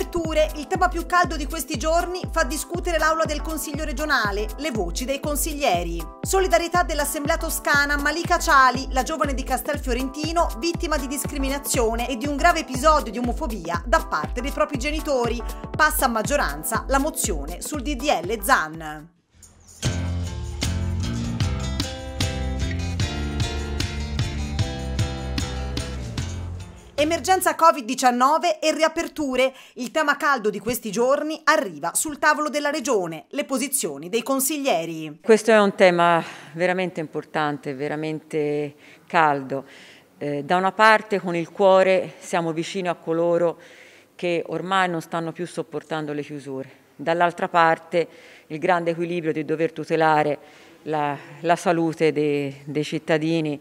aperture, il tema più caldo di questi giorni fa discutere l'aula del Consiglio regionale, le voci dei consiglieri. Solidarietà dell'Assemblea toscana Malika Ciali, la giovane di Castelfiorentino, vittima di discriminazione e di un grave episodio di omofobia da parte dei propri genitori. Passa a maggioranza la mozione sul DDL Zan. Emergenza Covid-19 e riaperture. Il tema caldo di questi giorni arriva sul tavolo della Regione, le posizioni dei consiglieri. Questo è un tema veramente importante, veramente caldo. Eh, da una parte con il cuore siamo vicini a coloro che ormai non stanno più sopportando le chiusure. Dall'altra parte il grande equilibrio di dover tutelare la, la salute dei, dei cittadini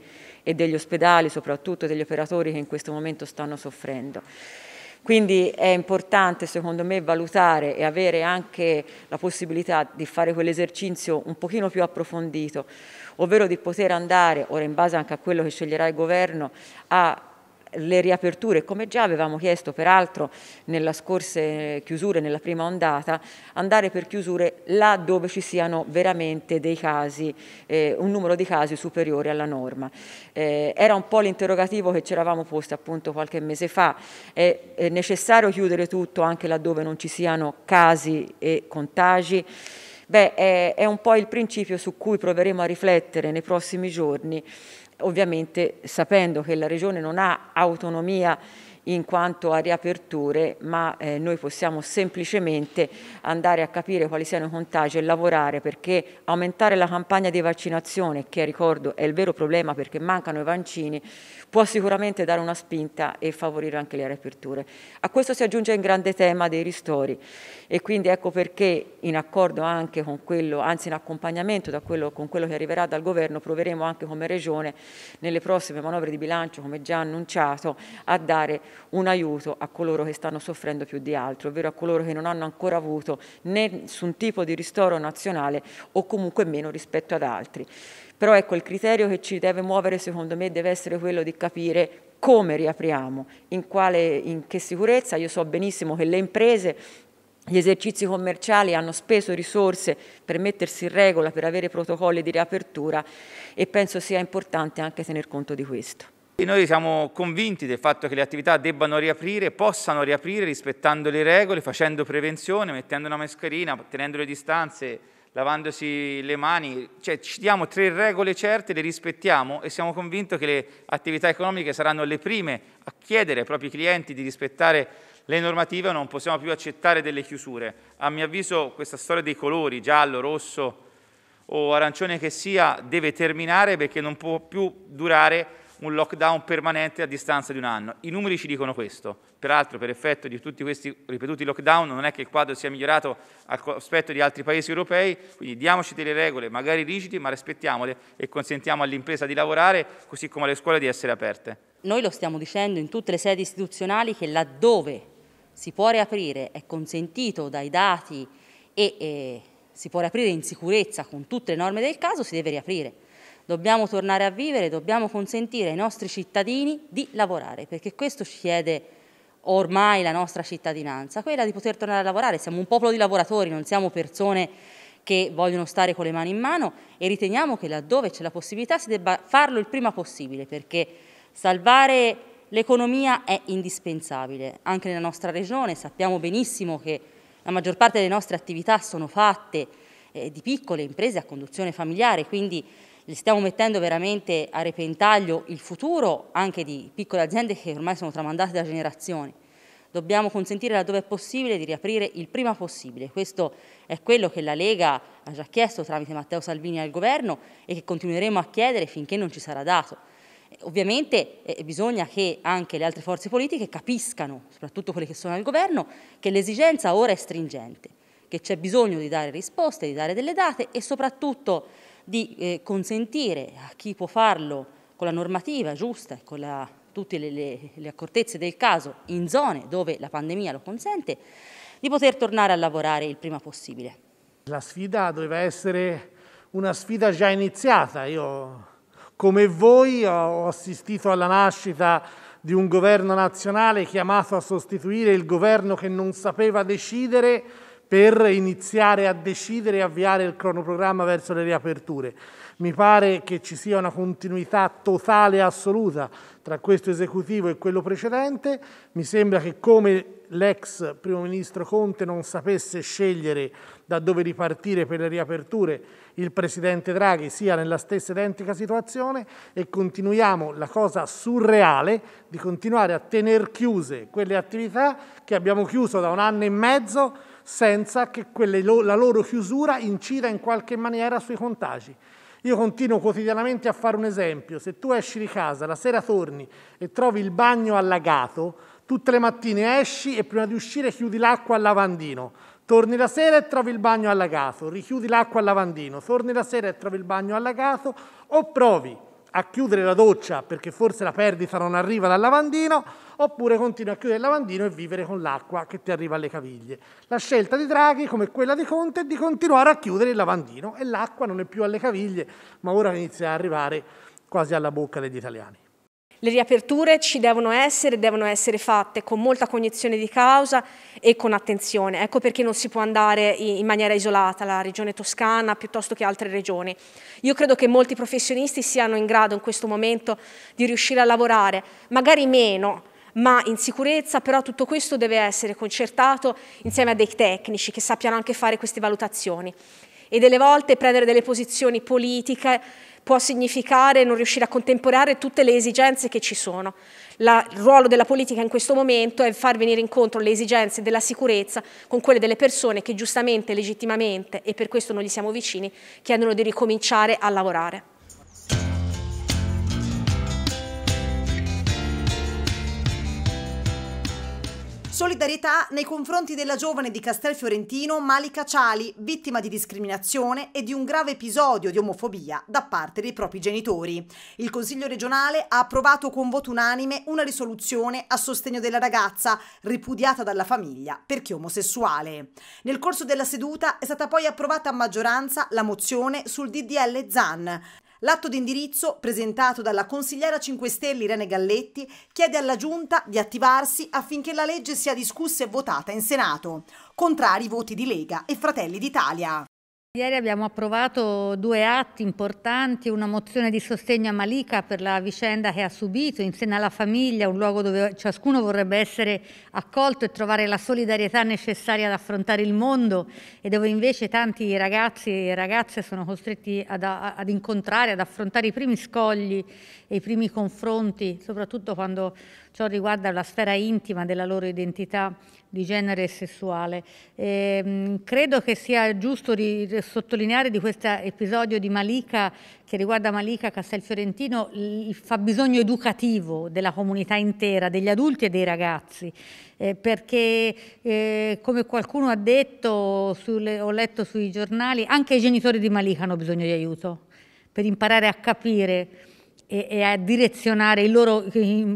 e degli ospedali, soprattutto degli operatori che in questo momento stanno soffrendo. Quindi è importante secondo me valutare e avere anche la possibilità di fare quell'esercizio un pochino più approfondito, ovvero di poter andare, ora in base anche a quello che sceglierà il governo, a le riaperture, come già avevamo chiesto peraltro nella scorse chiusure, nella prima ondata, andare per chiusure là dove ci siano veramente dei casi, eh, un numero di casi superiore alla norma. Eh, era un po' l'interrogativo che ci eravamo posti appunto qualche mese fa, è, è necessario chiudere tutto anche laddove non ci siano casi e contagi? Beh, è, è, un po' il principio su cui proveremo a riflettere nei prossimi giorni ovviamente sapendo che la Regione non ha autonomia in quanto a riaperture, ma eh, noi possiamo semplicemente andare a capire quali siano i contagi e lavorare perché aumentare la campagna di vaccinazione, che ricordo è il vero problema perché mancano i vaccini, può sicuramente dare una spinta e favorire anche le riaperture. A questo si aggiunge il grande tema dei ristori e quindi ecco perché in accordo anche con quello, anzi in accompagnamento da quello, con quello che arriverà dal governo, proveremo anche come regione nelle prossime manovre di bilancio, come già annunciato, a dare un aiuto a coloro che stanno soffrendo più di altro, ovvero a coloro che non hanno ancora avuto nessun tipo di ristoro nazionale o comunque meno rispetto ad altri. Però ecco, il criterio che ci deve muovere secondo me deve essere quello di capire come riapriamo, in, quale, in che sicurezza. Io so benissimo che le imprese gli esercizi commerciali hanno speso risorse per mettersi in regola, per avere protocolli di riapertura e penso sia importante anche tener conto di questo. E noi siamo convinti del fatto che le attività debbano riaprire, possano riaprire rispettando le regole, facendo prevenzione, mettendo una mascherina, tenendo le distanze, lavandosi le mani, cioè ci diamo tre regole certe, le rispettiamo e siamo convinti che le attività economiche saranno le prime a chiedere ai propri clienti di rispettare le normative, non possiamo più accettare delle chiusure. A mio avviso questa storia dei colori, giallo, rosso o arancione che sia, deve terminare perché non può più durare un lockdown permanente a distanza di un anno. I numeri ci dicono questo. Peraltro, per effetto di tutti questi ripetuti lockdown, non è che il quadro sia migliorato al cospetto di altri paesi europei, quindi diamoci delle regole, magari rigide, ma rispettiamole e consentiamo all'impresa di lavorare, così come alle scuole di essere aperte. Noi lo stiamo dicendo in tutte le sedi istituzionali che laddove si può riaprire è consentito dai dati e, e eh, si può riaprire in sicurezza con tutte le norme del caso, si deve riaprire. Dobbiamo tornare a vivere, dobbiamo consentire ai nostri cittadini di lavorare, perché questo ci chiede ormai la nostra cittadinanza, quella di poter tornare a lavorare. Siamo un popolo di lavoratori, non siamo persone che vogliono stare con le mani in mano e riteniamo che laddove c'è la possibilità si debba farlo il prima possibile, perché salvare l'economia è indispensabile. Anche nella nostra regione sappiamo benissimo che la maggior parte delle nostre attività sono fatte eh, di piccole imprese a conduzione familiare, quindi stiamo mettendo veramente a repentaglio il futuro anche di piccole aziende che ormai sono tramandate da generazioni. Dobbiamo consentire laddove è possibile di riaprire il prima possibile. Questo è quello che la Lega ha già chiesto tramite Matteo Salvini al governo e che continueremo a chiedere finché non ci sarà dato. Ovviamente eh, bisogna che anche le altre forze politiche capiscano, soprattutto quelle che sono al governo, che l'esigenza ora è stringente, che c'è bisogno di dare risposte, di dare delle date e soprattutto di eh, consentire a chi può farlo con la normativa giusta e con la, tutte le, le, le accortezze del caso in zone dove la pandemia lo consente, di poter tornare a lavorare il prima possibile. La sfida doveva essere una sfida già iniziata. Io, come voi, ho assistito alla nascita di un governo nazionale chiamato a sostituire il governo che non sapeva decidere per iniziare a decidere e avviare il cronoprogramma verso le riaperture. Mi pare che ci sia una continuità totale e assoluta tra questo esecutivo e quello precedente. Mi sembra che come l'ex primo ministro Conte non sapesse scegliere da dove ripartire per le riaperture, il presidente Draghi sia nella stessa identica situazione e continuiamo la cosa surreale di continuare a tenere chiuse quelle attività che abbiamo chiuso da un anno e mezzo senza che quelle, la loro chiusura incida in qualche maniera sui contagi. Io continuo quotidianamente a fare un esempio. Se tu esci di casa, la sera torni e trovi il bagno allagato, tutte le mattine esci e prima di uscire chiudi l'acqua al lavandino. Torni la sera e trovi il bagno allagato, richiudi l'acqua al lavandino, torni la sera e trovi il bagno allagato o provi a chiudere la doccia perché forse la perdita non arriva dal lavandino, oppure continui a chiudere il lavandino e vivere con l'acqua che ti arriva alle caviglie. La scelta di Draghi, come quella di Conte, è di continuare a chiudere il lavandino e l'acqua non è più alle caviglie, ma ora inizia ad arrivare quasi alla bocca degli italiani. Le riaperture ci devono essere, devono essere fatte con molta cognizione di causa e con attenzione. Ecco perché non si può andare in maniera isolata, la regione toscana piuttosto che altre regioni. Io credo che molti professionisti siano in grado in questo momento di riuscire a lavorare, magari meno, ma in sicurezza, però tutto questo deve essere concertato insieme a dei tecnici che sappiano anche fare queste valutazioni e delle volte prendere delle posizioni politiche può significare non riuscire a contemperare tutte le esigenze che ci sono. La, il ruolo della politica in questo momento è far venire incontro le esigenze della sicurezza con quelle delle persone che giustamente, legittimamente, e per questo non gli siamo vicini, chiedono di ricominciare a lavorare. Solidarietà nei confronti della giovane di Castelfiorentino Malika Ciali, vittima di discriminazione e di un grave episodio di omofobia da parte dei propri genitori. Il Consiglio regionale ha approvato con voto unanime una risoluzione a sostegno della ragazza, ripudiata dalla famiglia perché omosessuale. Nel corso della seduta è stata poi approvata a maggioranza la mozione sul DDL ZAN. L'atto di indirizzo, presentato dalla consigliera 5 Stelle Irene Galletti, chiede alla Giunta di attivarsi affinché la legge sia discussa e votata in Senato. Contrari i voti di Lega e Fratelli d'Italia. Ieri abbiamo approvato due atti importanti, una mozione di sostegno a Malika per la vicenda che ha subito, insieme alla famiglia, un luogo dove ciascuno vorrebbe essere accolto e trovare la solidarietà necessaria ad affrontare il mondo e dove invece tanti ragazzi e ragazze sono costretti ad, ad incontrare, ad affrontare i primi scogli e i primi confronti, soprattutto quando ciò riguarda la sfera intima della loro identità di genere e sessuale. E, ehm, credo che sia giusto sottolineare di questo episodio di Malika, che riguarda Malika Castelfiorentino, il fabbisogno educativo della comunità intera, degli adulti e dei ragazzi. Eh, perché eh, come qualcuno ha detto, sulle, ho letto sui giornali, anche i genitori di Malika hanno bisogno di aiuto per imparare a capire e, e a direzionare il loro,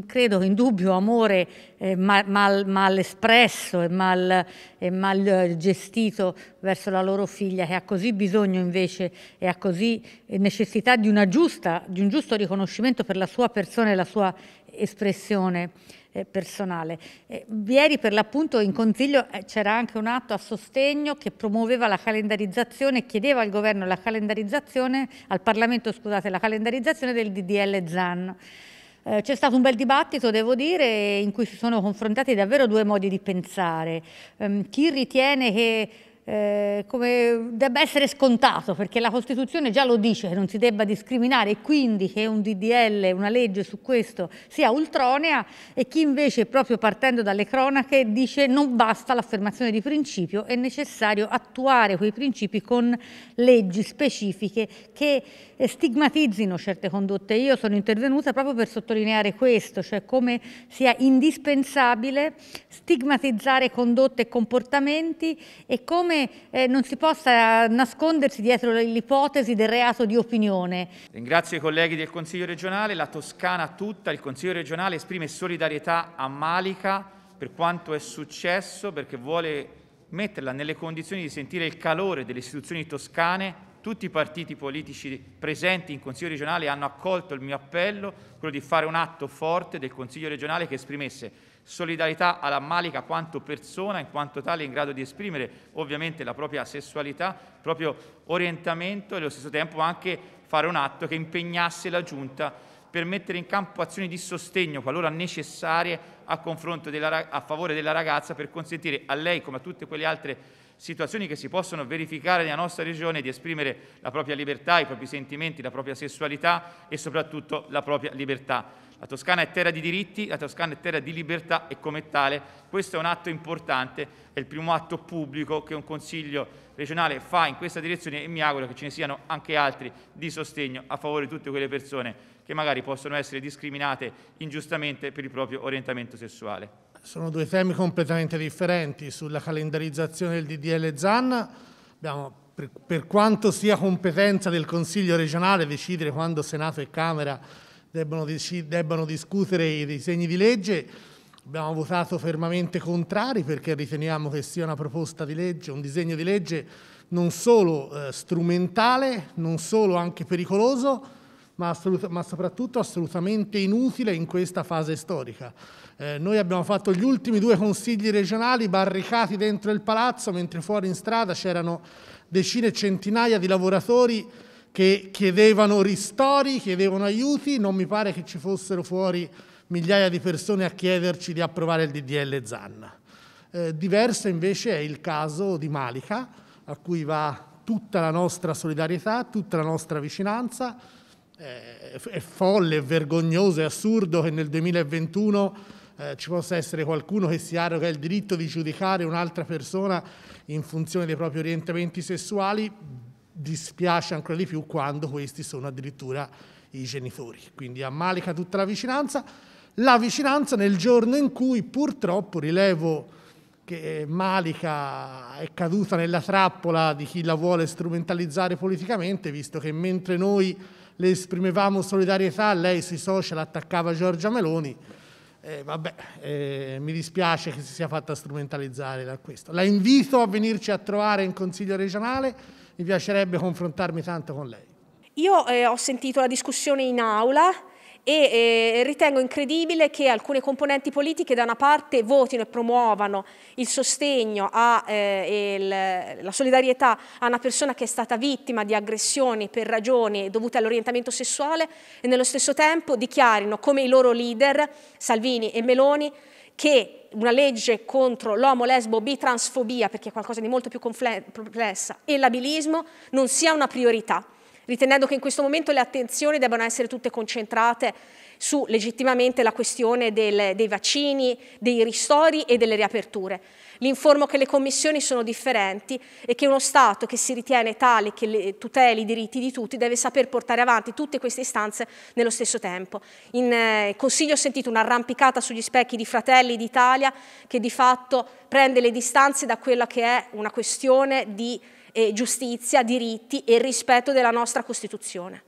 credo, indubbio amore eh, mal, mal, mal, espresso e mal, e mal, eh, gestito verso la loro figlia che ha così bisogno invece e ha così necessità di, giusta, di un giusto riconoscimento per la sua persona e la sua espressione eh, personale. Eh, ieri per l'appunto in Consiglio eh, c'era anche un atto a sostegno che promuoveva la calendarizzazione, chiedeva al governo la calendarizzazione, al Parlamento scusate, la calendarizzazione del DDL ZAN. Eh, c'è stato un bel dibattito, devo dire, in cui si sono confrontati davvero due modi di pensare. Ehm, chi ritiene che eh, come debba essere scontato, perché la Costituzione già lo dice che non si debba discriminare e quindi che un DDL, una legge su questo sia ultronea e chi invece proprio partendo dalle cronache dice non basta l'affermazione di principio, è necessario attuare quei principi con leggi specifiche che eh, stigmatizzino certe condotte. Io sono intervenuta proprio per sottolineare questo, cioè come sia indispensabile stigmatizzare condotte e comportamenti e come come eh, non si possa nascondersi dietro l'ipotesi del reato di opinione. Ringrazio i colleghi del Consiglio regionale, la Toscana tutta, il Consiglio regionale esprime solidarietà a Malika per quanto è successo perché vuole metterla nelle condizioni di sentire il calore delle istituzioni toscane tutti i partiti politici presenti in Consiglio regionale hanno accolto il mio appello, quello di fare un atto forte del Consiglio regionale che esprimesse solidarietà alla Malika quanto persona, in quanto tale in grado di esprimere ovviamente la propria sessualità, il proprio orientamento e allo stesso tempo anche fare un atto che impegnasse la Giunta per mettere in campo azioni di sostegno, qualora necessarie, a, della, a favore della ragazza per consentire a lei come a tutte quelle altre situazioni che si possono verificare nella nostra regione di esprimere la propria libertà, i propri sentimenti, la propria sessualità e soprattutto la propria libertà. La Toscana è terra di diritti, la Toscana è terra di libertà e come tale questo è un atto importante, è il primo atto pubblico che un Consiglio regionale fa in questa direzione e mi auguro che ce ne siano anche altri di sostegno a favore di tutte quelle persone che magari possono essere discriminate ingiustamente per il proprio orientamento sessuale. Sono due temi completamente differenti. Sulla calendarizzazione del DDL ZAN abbiamo per, per, quanto sia competenza del Consiglio regionale decidere quando Senato e Camera debbano, debbano discutere i disegni di legge. Abbiamo votato fermamente contrari perché riteniamo che sia una proposta di legge, un disegno di legge non solo eh, strumentale, non solo anche pericoloso, ma, assolut ma soprattutto assolutamente inutile in questa fase storica. Eh, noi abbiamo fatto gli ultimi due consigli regionali barricati dentro il palazzo, mentre fuori in strada c'erano decine e centinaia di lavoratori che chiedevano ristori, chiedevano aiuti, non mi pare che ci fossero fuori migliaia di persone a chiederci di approvare il DDL Zanna. Eh, diverso invece è il caso di Malika, a cui va tutta la nostra solidarietà, tutta la nostra vicinanza. Eh, è folle, è vergognoso, è assurdo che nel 2021 eh, ci possa essere qualcuno che si arroga il diritto di giudicare un'altra persona in funzione dei propri orientamenti sessuali dispiace ancora di più quando questi sono addirittura i genitori. Quindi ammalica tutta la vicinanza. La vicinanza nel giorno in cui purtroppo rilevo che Malika è caduta nella trappola di chi la vuole strumentalizzare politicamente, visto che mentre noi le esprimevamo solidarietà, lei sui social attaccava Giorgia Meloni. Eh, vabbè, eh, mi dispiace che si sia fatta strumentalizzare da questo. La invito a venirci a trovare in Consiglio regionale mi piacerebbe confrontarmi tanto con lei. Io eh, ho sentito la discussione in aula e eh, ritengo incredibile che alcune componenti politiche da una parte votino e promuovano il sostegno e eh, solidarietà a una persona che è stata vittima di aggressioni per ragioni dovute all'orientamento sessuale e nello stesso tempo dichiarino come i loro leader Salvini e Meloni che una legge contro l'omo, lesbo, bitransfobia, perché è qualcosa di molto più complessa, e l'abilismo non sia una priorità, ritenendo che in questo momento le attenzioni debbano essere tutte concentrate su legittimamente la questione del, dei vaccini, dei ristori e delle riaperture. L'informo che le commissioni sono differenti e che uno Stato che si ritiene tale che tuteli i diritti di tutti deve saper portare avanti tutte queste istanze nello stesso tempo. In eh, Consiglio ho sentito un'arrampicata sugli specchi di Fratelli d'Italia che di fatto prende le distanze da quella che è una questione di eh, giustizia, diritti e rispetto della nostra Costituzione.